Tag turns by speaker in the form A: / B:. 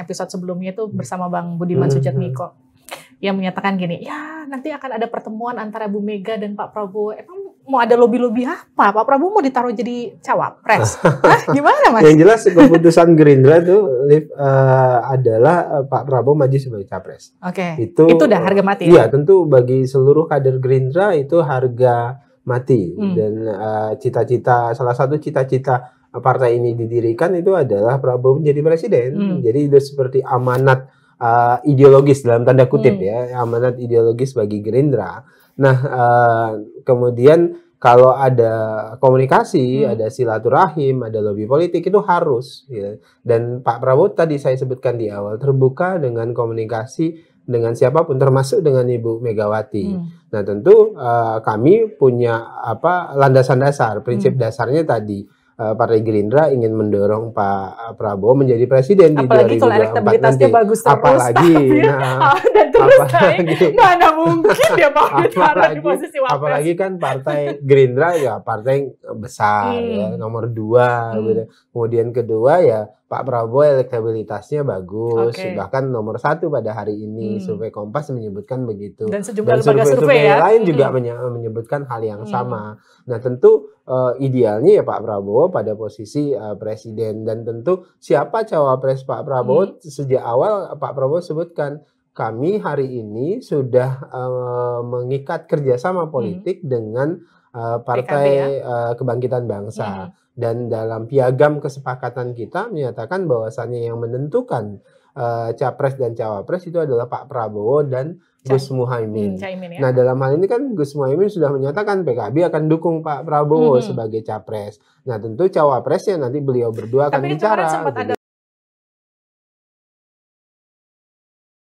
A: episode sebelumnya itu hmm. bersama Bang Budiman hmm. Sujatmiko yang menyatakan gini, ya nanti akan ada pertemuan antara Bu Mega dan Pak Prabowo. Emang mau ada lobby-lobby apa? Pak Prabowo mau ditaruh jadi cawapres? Hah, gimana mas? Yang jelas keputusan Gerindra itu uh, eh, adalah eh, Pak Prabowo maju sebagai capres. Oke. Okay. Itu itu udah harga mati. Ya? Iya, ya? tentu bagi seluruh kader Gerindra itu harga mati hmm. dan eh, cita-cita uh, cita -cita, salah satu cita-cita partai ini didirikan itu adalah Prabowo menjadi presiden. Hmm. Jadi itu seperti amanat uh, ideologis dalam tanda kutip hmm. ya, amanat ideologis bagi Gerindra. Nah, uh, kemudian kalau ada komunikasi, hmm. ada silaturahim, ada lobby politik itu harus. Ya. Dan Pak Prabowo tadi saya sebutkan di awal terbuka dengan komunikasi dengan siapapun termasuk dengan Ibu Megawati. Hmm. Nah tentu uh, kami punya apa landasan dasar, prinsip hmm. dasarnya tadi Eh, partai Gerindra ingin mendorong Pak eh, Prabowo menjadi presiden apalagi di 2024 kalau elektabilitasnya nanti. bagus terus, apalagi nah, ah, dan terus apalagi, naik, mana mungkin dia mau ditaruh di posisi wapres. Apalagi kan Partai Gerindra ya partai besar hmm. ya, nomor dua hmm. Gitu. Kemudian kedua ya Pak Prabowo elektabilitasnya bagus, okay. bahkan nomor satu pada hari ini hmm. survei Kompas menyebutkan begitu. Dan sejumlah dan lembaga survei, survei ya. lain hmm. juga menyebutkan hal yang hmm. sama. Nah tentu uh, idealnya ya Pak Prabowo pada posisi uh, presiden dan tentu siapa cawapres Pak Prabowo hmm. sejak awal eh, Pak Prabowo sebutkan kami hari ini sudah uh, mengikat kerjasama hmm. politik hmm. dengan uh, Partai PKB, ya? uh, Kebangkitan Bangsa hmm. dan dalam piagam kesepakatan kita menyatakan bahwasannya yang menentukan uh, capres dan cawapres itu adalah Pak Prabowo dan Cah Gus Muhaimin. Hmm, ya? Nah dalam hal ini kan Gus Muhaimin sudah menyatakan PKB akan dukung Pak Prabowo hmm. sebagai capres. Nah tentu cawapresnya nanti beliau berdua akan Tapi bicara.